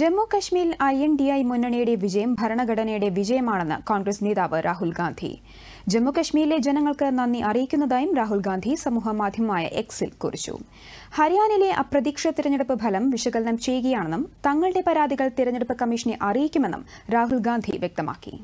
ജമ്മു കശ്മീരിൽ I N D I മുന്നണിയുടെ വിജയം ഭരണഘടനയുടെ വിജയമാണെന്ന് കോൺഗ്രസ് നേതാവ് രാഹുൽ ഗാന്ധി ജമ്മു കശ്മീരിലെ ജനങ്ങൾക്ക് നന്ദി അറിയിക്കുന്നതായും രാഹുൽ ഗാന്ധി സമൂഹമാധ്യമമായ എക്സിൽ കുറിച്ചു ഹരിയാനയിലെ അപ്രതീക്ഷിത തിരഞ്ഞെടുപ്പ് ഫലം വിശകലനം ചെയ്യുകയാണെന്നും തങ്ങളുടെ പരാതികൾ തിരഞ്ഞെടുപ്പ് കമ്മീഷനെ അറിയിക്കുമെന്നും രാഹുൽ ഗാന്ധി വ്യക്തമാക്കി